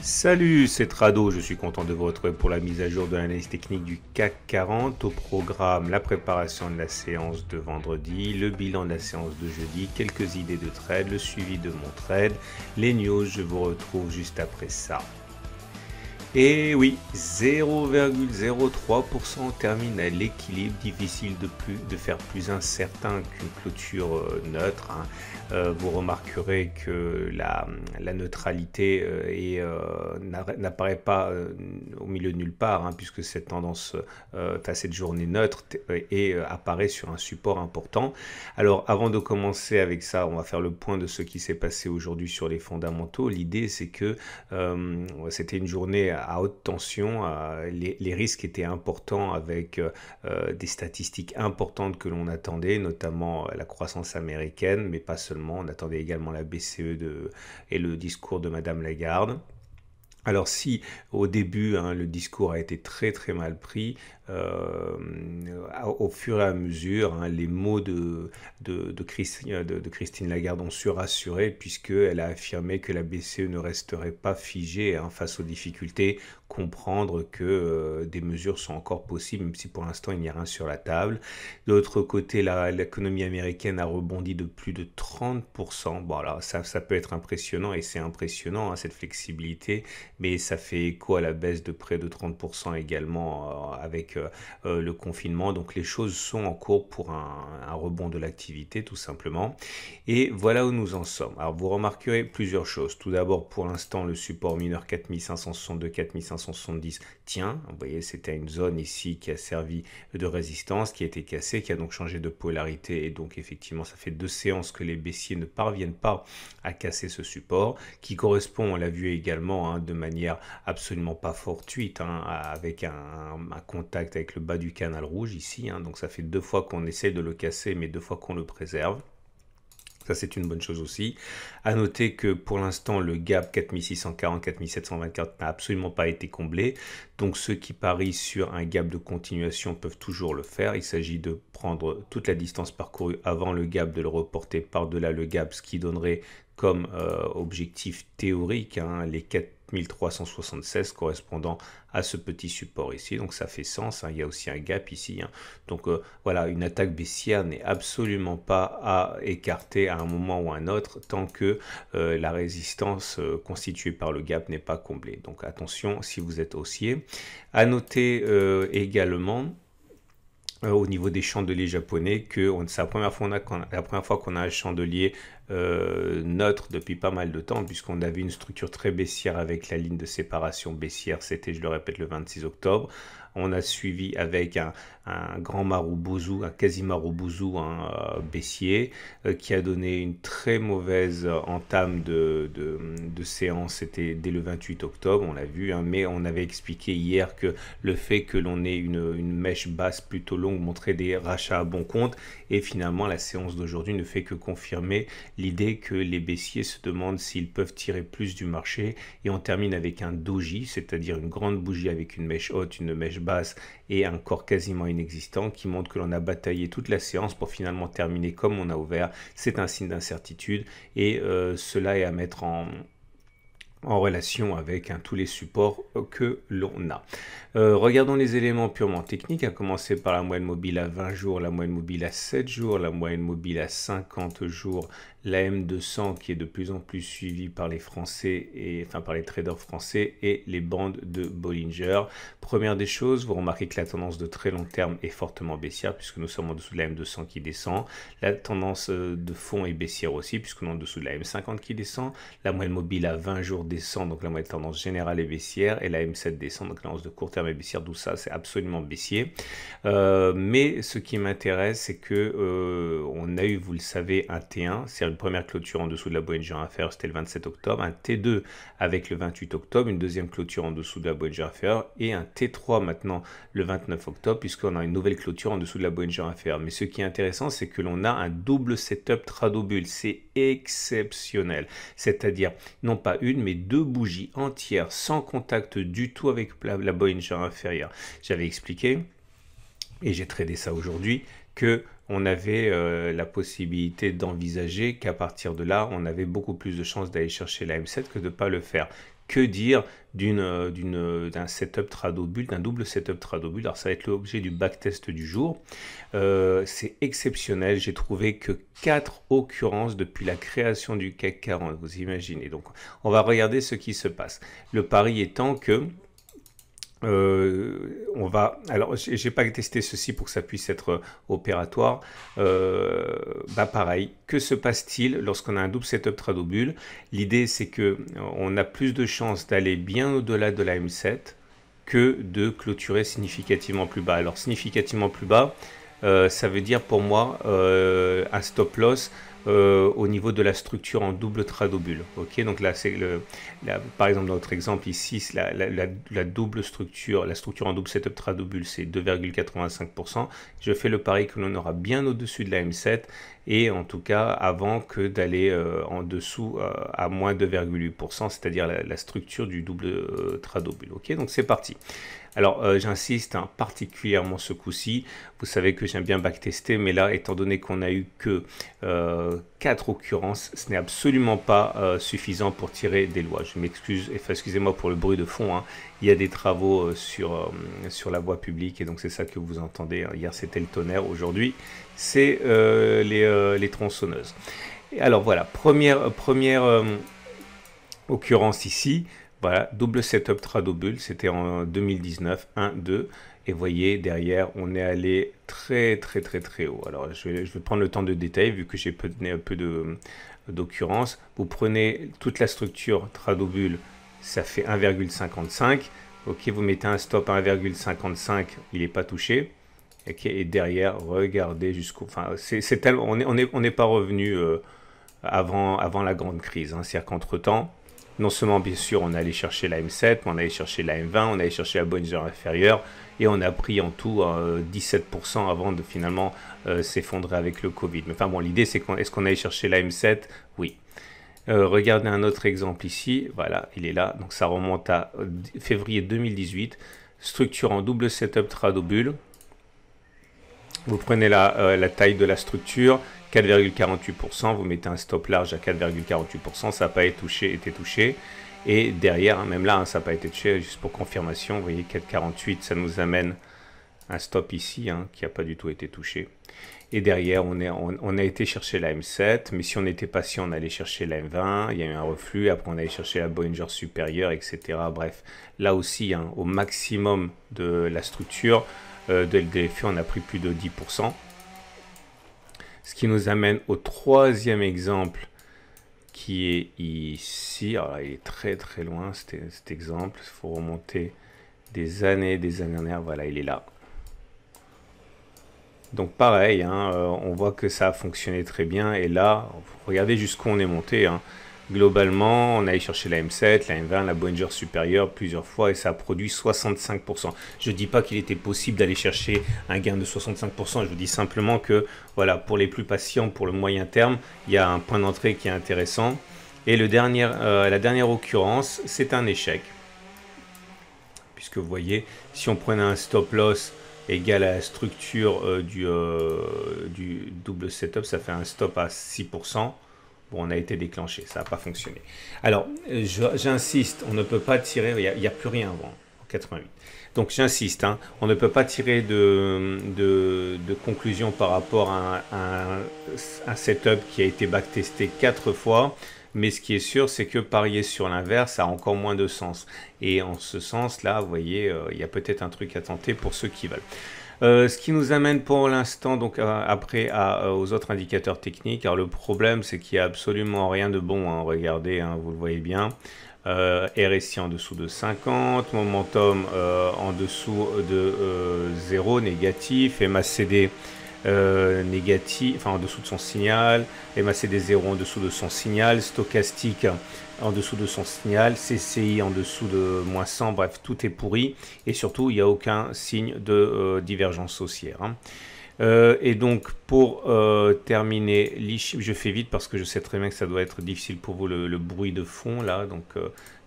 Salut, c'est Trado, je suis content de vous retrouver pour la mise à jour de l'analyse technique du CAC 40 au programme la préparation de la séance de vendredi, le bilan de la séance de jeudi, quelques idées de trade, le suivi de mon trade, les news, je vous retrouve juste après ça. Et oui, 0,03% termine à l'équilibre, difficile de, faire plus incertain qu'une clôture euh, neutre. Hein. Euh, vous remarquerez que la, neutralité euh, euh, n'apparaît pas au milieu de nulle part, hein, puisque cette tendance, enfin cette journée neutre apparaît sur un support important. Alors avant de commencer avec ça, on va faire le point de ce qui s'est passé aujourd'hui sur les fondamentaux. L'idée c'est que c'était une journée à haute tension, les, risques étaient importants avec des statistiques importantes que l'on attendait, notamment la croissance américaine, mais pas seulement on attendait également la BCE et le discours de Madame Lagarde. Alors si au début hein, le discours a été très très mal pris, euh, au fur et à mesure, hein, les mots euh, de, de, Christine, Lagarde ont surassuré puisqu'elle a affirmé que la BCE ne resterait pas figée hein, face aux difficultés, comprendre que euh, des mesures sont encore possibles même si pour l'instant il n'y a rien sur la table. D'autre l'autre côté, l'économie américaine a rebondi de plus de 30%. Bon alors ça, ça peut être impressionnant et c'est impressionnant cette flexibilité mais ça fait écho à la baisse de près de 30% également euh, avec euh, euh, le confinement. Donc les choses sont en cours pour un, rebond de l'activité tout simplement. Et voilà où nous en sommes. Alors vous remarquerez plusieurs choses. Tout d'abord pour l'instant le support mineur 4562, 4570 tient. Vous voyez c'était une zone ici qui a servi de résistance, qui a été cassée, qui a donc changé de polarité et donc effectivement ça fait deux séances que les baissiers ne parviennent pas à casser ce support qui correspond, on l'a vu également, hein, de manière absolument pas fortuite, hein, avec un, contact avec le bas du canal rouge ici. Hein. donc ça fait deux fois qu'on essaie de le casser, mais deux fois qu'on le préserve. Ça, c'est une bonne chose aussi. À noter que pour l'instant, le gap 4640-4724 n'a absolument pas été comblé. Donc, ceux qui parient sur un gap de continuation peuvent toujours le faire. Il s'agit de prendre toute la distance parcourue avant le gap, de le reporter par-delà le gap, ce qui donnerait comme euh, objectif théorique hein, les quatre 1376 correspondant à ce petit support ici. Donc ça fait sens, hein. il y a aussi un gap ici. Hein. Donc euh, voilà, une attaque baissière n'est absolument pas à écarter à un moment ou un autre tant que euh, la résistance euh, constituée par le gap n'est pas comblée. Donc attention si vous êtes haussier. À noter également au niveau des chandeliers japonais que c'est la première fois a, la première fois qu'on a un chandelier euh, neutre depuis pas mal de temps, puisqu'on avait une structure très baissière avec la ligne de séparation baissière, c'était, je le répète, le 26 octobre. On a suivi avec un, un grand maroubouzou, un quasi maroubouzou un hein, euh, baissier, euh, qui a donné une très mauvaise entame de, séance, c'était dès le 28 octobre, on l'a vu, hein, mais on avait expliqué hier que le fait que l'on ait une mèche basse plutôt longue montrait des rachats à bon compte, et finalement la séance d'aujourd'hui ne fait que confirmer l'idée que les baissiers se demandent s'ils peuvent tirer plus du marché et on termine avec un doji, c'est-à-dire une grande bougie avec une mèche haute, une mèche basse et un corps quasiment inexistant qui montre que l'on a bataillé toute la séance pour finalement terminer comme on a ouvert. C'est un signe d'incertitude et euh, cela est à mettre en, en relation avec tous les supports euh, que l'on a. Euh, regardons les éléments purement techniques, à commencer par la moyenne mobile à 20 jours, la moyenne mobile à 7 jours, la moyenne mobile à 50 jours, la m 200 qui est de plus en plus suivie par les Français et enfin par les traders français et les bandes de Bollinger. Première des choses, vous remarquez que la tendance de très long terme est fortement baissière puisque nous sommes en dessous de la M200 qui descend. La tendance euh, de fond est baissière aussi puisque nous sommes en dessous de la M50 qui descend. La moyenne mobile à 20 jours descend donc la moyenne tendance générale est baissière et la M7 descend donc la tendance de court terme est baissière. D'où ça, c'est absolument baissier. Euh, mais ce qui m'intéresse, c'est que euh, on a eu, vous le savez, un T1, à première clôture en dessous de la bollinger inférieure, c'était le 27 octobre, un T2 avec le 28 octobre, une deuxième clôture en dessous de la bollinger inférieure et un T3 maintenant le 29 octobre puisqu'on a une nouvelle clôture en dessous de la bollinger inférieure. Mais ce qui est intéressant, c'est que l'on a un double setup tradobule. c'est exceptionnel. C'est-à-dire non pas une mais deux bougies entières sans contact du tout avec la, la Bollinger inférieure. J'avais expliqué et j'ai tradé ça aujourd'hui que on avait euh, la possibilité d'envisager qu'à partir de là, on avait beaucoup plus de chances d'aller chercher la M7 que de ne pas le faire. Que dire euh, euh, d'un setup bull, d'un double setup bull Alors ça va être l'objet du backtest du jour. c'est exceptionnel, j'ai trouvé que quatre occurrences depuis la création du CAC 40, vous imaginez. Donc on va regarder ce qui se passe. Le pari étant que euh, on va. Alors, j'ai pas testé ceci pour que ça puisse être euh, opératoire. Euh, bah pareil. Que se passe-t-il lorsqu'on a un double setup tradobule L'idée, c'est que on a plus de chances d'aller bien au-delà de la M7 que de clôturer significativement plus bas. Alors, significativement plus bas, euh, ça veut dire pour moi euh, un stop loss euh, au niveau de la structure en double tradobule. Ok, donc là c'est le, par exemple dans notre exemple ici, la, la, double structure, la structure en double setup tradobule, c'est 2,85%. Je fais le pari que l'on aura bien au-dessus de la M7 et en tout cas avant que d'aller en dessous à moins 2,8%, c'est-à-dire la, structure du double tradobule. Ok, donc c'est parti. Alors euh, j'insiste hein, particulièrement ce coup-ci. Vous savez que j'aime bien backtester, mais là, étant donné qu'on a eu que 4 euh, occurrences, ce n'est absolument pas euh, suffisant pour tirer des lois. Je m'excuse, excusez-moi pour le bruit de fond. Hein. Il y a des travaux sur, la voie publique et donc c'est ça que vous entendez. Hein. Hier c'était le tonnerre, aujourd'hui c'est les, tronçonneuses. alors voilà, première, première occurrence ici. Voilà, double setup Tradobull, c'était en 2019, 1, 2. Et voyez, derrière, on est allé très, très, très, très haut. Alors, je vais, prendre le temps de détail, vu que j'ai peu, peu d'occurrence. Vous prenez toute la structure Tradobull, ça fait 1,55. Ok, vous mettez un stop à 1,55, il n'est pas touché. et derrière, regardez jusqu'au... Enfin, c'est on n'est on est, on pas revenu euh, avant, avant la grande crise. Hein. C'est-à-dire qu'entre-temps, non seulement, bien sûr, on allait chercher la M7, mais on allait chercher la M20, on allait chercher la bonne inférieure, et on a pris en tout 17% euh, avant de finalement euh, s'effondrer avec le Covid. Mais enfin bon, l'idée c'est quest est-ce qu'on allait chercher la M7 Oui. Euh, regardez un autre exemple ici, voilà, il est là, donc ça remonte à février 2018, structure en double setup Tradobul. Vous prenez euh, la, taille de la structure, 4,48%, vous mettez un stop large à 4,48%, ça n'a pas été touché, été touché. Et derrière, hein, même là, hein, ça n'a pas été touché, juste pour confirmation, vous voyez 4,48, ça nous amène un stop ici hein, qui n'a pas du tout été touché. Et derrière, on, a été chercher la M7, mais si on était patient, on allait chercher la M20, il y a eu un reflux, après on allait chercher la Bollinger supérieure, etc. Bref, là aussi, au maximum de la structure, euh, de on a pris plus de 10%. Ce qui nous amène au troisième exemple qui est ici. Alors il est très très loin cet exemple. Il faut remonter des années, des années arrière. Voilà, il est là. Donc pareil, hein, euh, on voit que ça a fonctionné très bien. Et là, regardez jusqu'où on est monté. Hein. Globalement, on a chercher la M7, la M20, la Boeinger supérieure plusieurs fois et ça a produit 65%. Je ne dis pas qu'il était possible d'aller chercher un gain de 65%, je vous dis simplement que voilà, pour les plus patients, pour le moyen terme, il y a un point d'entrée qui est intéressant. Et le dernier, euh, la dernière occurrence, c'est un échec. Puisque vous voyez, si on prenait un stop loss égal à la structure euh, euh, du double setup, ça fait un stop à 6%. Bon, on a été déclenché, ça n'a pas fonctionné. Alors, j'insiste, on ne peut pas tirer, il n'y a, plus rien avant, en 88. Donc j'insiste, hein, on ne peut pas tirer de, conclusion par rapport à un, setup qui a été backtesté quatre fois, mais ce qui est sûr, c'est que parier sur l'inverse a encore moins de sens. Et en ce sens-là, vous voyez, euh, il y a peut-être un truc à tenter pour ceux qui veulent. Euh, ce qui nous amène pour l'instant, donc après, euh, aux autres indicateurs techniques. Alors le problème, c'est qu'il n'y a absolument rien de bon. Hein. Regardez, hein, vous le voyez bien. Euh, RSI en dessous de 50, momentum en dessous de 0 négatif, MACD euh, négatif, enfin en dessous de son signal, MACD 0 en dessous de son signal, stochastique en dessous de son signal, CCI en dessous de moins 100, bref, tout est pourri, et surtout, il n'y a aucun signe de euh, divergence haussière. Hein. Euh, et donc, pour euh, terminer, je fais vite parce que je sais très bien que ça doit être difficile pour vous le, bruit de fond là, donc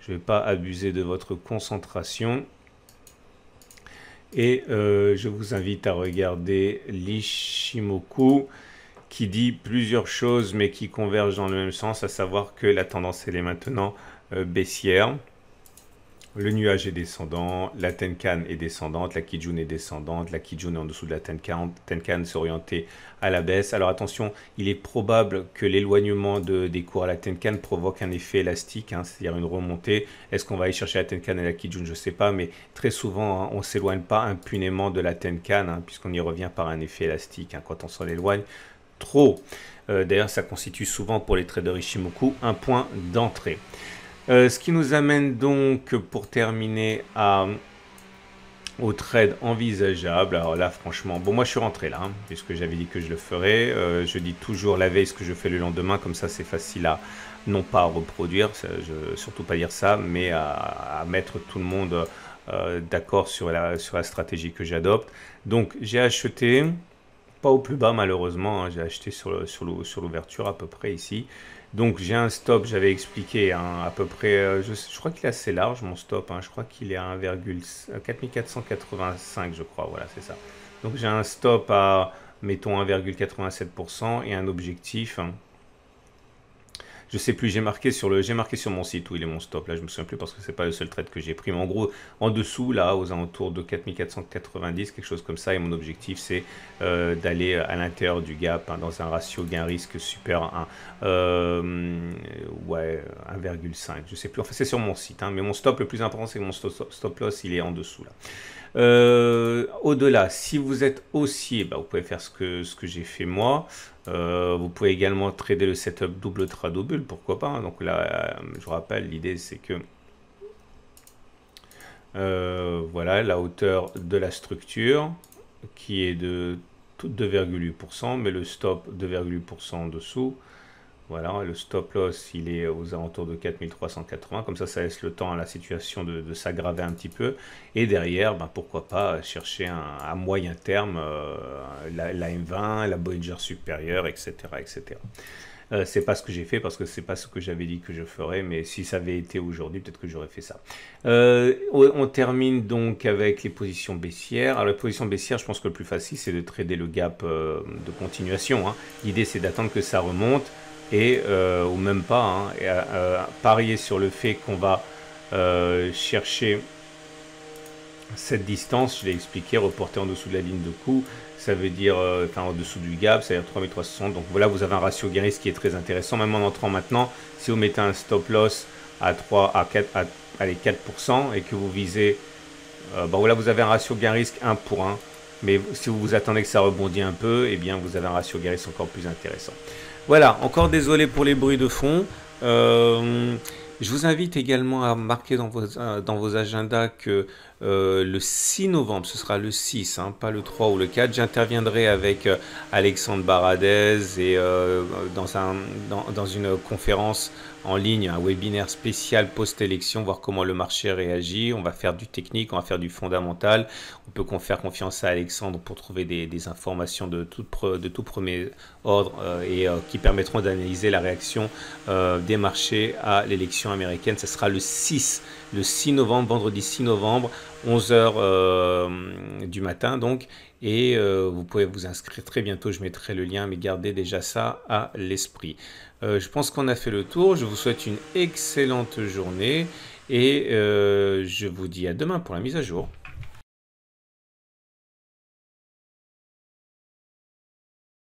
je ne vais pas abuser de votre concentration. Et euh, je vous invite à regarder l'Ishimoku qui dit plusieurs choses mais qui convergent dans le même sens, à savoir que la tendance elle est maintenant euh, baissière. Le nuage est descendant, la Tenkan est descendante, la Kijun est descendante, la Kijun est en dessous de la Tenkan, Tenkan s'est à la baisse. Alors attention, il est probable que l'éloignement des cours à la Tenkan provoque un effet élastique, hein, c'est-à-dire une remontée. Est-ce qu'on va aller chercher la Tenkan et la Kijun Je ne sais pas, mais très souvent, hein, on ne s'éloigne pas impunément de la Tenkan, hein, puisqu'on y revient par un effet élastique. quand on s'en éloigne, trop. Euh, d'ailleurs, ça constitue souvent pour les traders Ishimoku un point d'entrée. Euh, ce qui nous amène donc pour terminer à au trade envisageable. Alors là, franchement, bon, moi je suis rentré là, hein, puisque j'avais dit que je le ferais. Euh, je dis toujours la veille ce que je fais le lendemain, comme ça c'est facile à non pas reproduire, surtout pas dire ça, mais à, mettre tout le monde euh, d'accord sur la, sur la stratégie que j'adopte. Donc j'ai acheté, pas au plus bas malheureusement, hein, j'ai acheté sur l'ouverture à peu près ici. Donc j'ai un stop, j'avais expliqué, hein, à peu près, euh, je, crois qu'il est assez large mon stop, hein. je crois qu'il est à 1,4485 je crois, voilà c'est ça. Donc j'ai un stop à, mettons 1,87% et un objectif hein. Je sais plus, j'ai marqué sur le, j'ai marqué sur mon site où il est mon stop. Là, je me souviens plus parce que c'est pas le seul trade que j'ai pris. Mais en gros, en dessous, là, aux alentours de 4490, quelque chose comme ça. Et mon objectif, c'est euh, d'aller à l'intérieur du gap hein, dans un ratio gain-risque super euh, ouais, 1,5. Je sais plus. Enfin, c'est sur mon site. Hein. mais mon stop, le plus important, c'est que mon stop loss, il est en dessous là. Euh, au-delà, si vous êtes haussier, bah, vous pouvez faire ce que, ce que j'ai fait moi. Euh, vous pouvez également trader le setup double trade bulle, pourquoi pas. Hein. Donc là, euh, je rappelle, l'idée c'est que voilà la hauteur de la structure qui est de 2,8%, mais le stop 2,8% en dessous. Voilà, le stop loss, il est aux alentours de 4380. Comme ça, ça laisse le temps à la situation de, s'aggraver un petit peu. Et derrière, ben, pourquoi pas chercher à moyen terme euh, la, M20, la Bollinger supérieure, etc. etc. Euh, c'est pas ce que j'ai fait parce que c'est pas ce que j'avais dit que je ferais, mais si ça avait été aujourd'hui, peut-être que j'aurais fait ça. Euh, on termine donc avec les positions baissières. Alors, les positions baissières, je pense que le plus facile, c'est de trader le gap de continuation. Hein. L'idée, c'est d'attendre que ça remonte et euh, ou même pas, hein. euh, euh, parier sur le fait qu'on va chercher cette distance, je l'ai expliqué, reporter en dessous de la ligne de coup, ça veut dire, en dessous du gap, cest à dire 3360. Donc voilà, vous avez un ratio gain-risque qui est très intéressant, même en entrant maintenant. Si vous mettez un stop loss à 3, à 4, à, 4% et que vous visez, voilà, vous avez un ratio gain-risque 1 pour 1. Mais si vous vous attendez que ça rebondit un peu, et eh bien vous avez un ratio gain-risque encore plus intéressant. Voilà, encore désolé pour les bruits de fond. Euh, je vous invite également à marquer dans vos, euh, agendas que euh, le 6 novembre, ce sera le 6, hein, pas le 3 ou le 4, j'interviendrai avec Alexandre Baradez et dans, une conférence en ligne un webinaire spécial post-élection, voir comment le marché réagit. On va faire du technique, on va faire du fondamental. On peut faire confiance à Alexandre pour trouver des, informations de tout, de tout premier ordre euh, et euh, qui permettront d'analyser la réaction euh, des marchés à l'élection américaine. Ce sera le 6, le 6 novembre, vendredi 6 novembre, 11h du matin donc. Et euh, vous pouvez vous inscrire très bientôt, je mettrai le lien, mais gardez déjà ça à l'esprit. Euh, je pense qu'on a fait le tour, je vous souhaite une excellente journée et euh, je vous dis à demain pour la mise à jour.